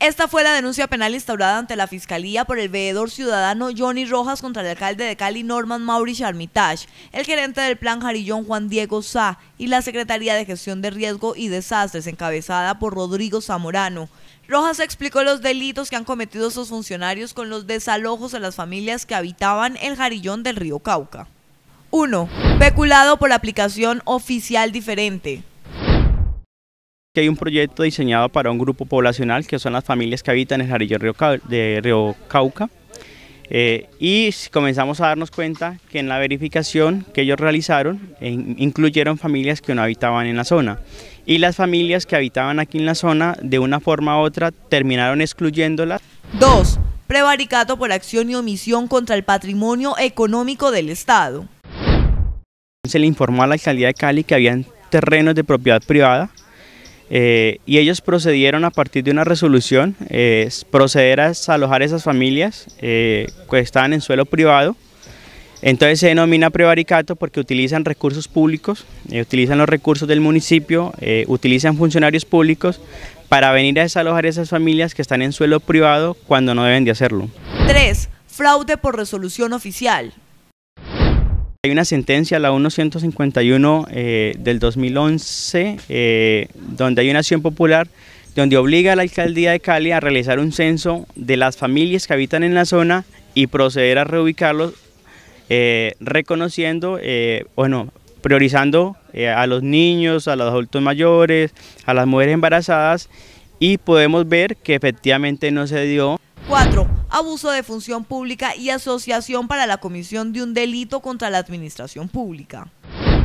Esta fue la denuncia penal instaurada ante la Fiscalía por el veedor ciudadano Johnny Rojas contra el alcalde de Cali Norman Mauricio Armitage, el gerente del Plan Jarillón Juan Diego Sá y la Secretaría de Gestión de Riesgo y Desastres encabezada por Rodrigo Zamorano. Rojas explicó los delitos que han cometido sus funcionarios con los desalojos a las familias que habitaban el Jarillón del río Cauca. 1. Peculado por aplicación oficial diferente hay un proyecto diseñado para un grupo poblacional que son las familias que habitan en el Jarillo de Río Cauca. Eh, y comenzamos a darnos cuenta que en la verificación que ellos realizaron incluyeron familias que no habitaban en la zona. Y las familias que habitaban aquí en la zona, de una forma u otra, terminaron excluyéndolas. Dos, Prevaricato por acción y omisión contra el patrimonio económico del Estado. Se le informó a la alcaldía de Cali que habían terrenos de propiedad privada eh, y ellos procedieron a partir de una resolución, eh, proceder a desalojar esas familias eh, que estaban en suelo privado. Entonces se denomina prevaricato porque utilizan recursos públicos, utilizan los recursos del municipio, utilizan funcionarios públicos para venir a desalojar esas familias que están en suelo privado cuando no deben de hacerlo. 3. Fraude por resolución oficial. Hay una sentencia, la 151 eh, del 2011, eh, donde hay una acción popular donde obliga a la alcaldía de Cali a realizar un censo de las familias que habitan en la zona y proceder a reubicarlos, eh, reconociendo, bueno, priorizando a los niños, a los adultos mayores, a las mujeres embarazadas y podemos ver que efectivamente no se dio. 4. Abuso de función pública y asociación para la comisión de un delito contra la administración pública.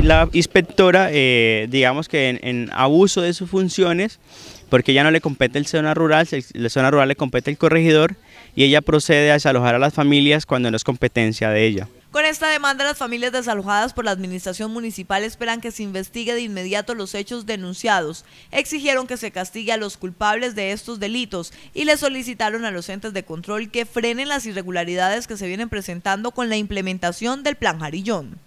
La inspectora, eh, digamos que en, abuso de sus funciones, porque ya no le compete el zona rural, la zona rural le compete el corregidor y ella procede a desalojar a las familias cuando no es competencia de ella. Con esta demanda, las familias desalojadas por la administración municipal esperan que se investigue de inmediato los hechos denunciados. Exigieron que se castigue a los culpables de estos delitos y le solicitaron a los entes de control que frenen las irregularidades que se vienen presentando con la implementación del Plan Jarillón.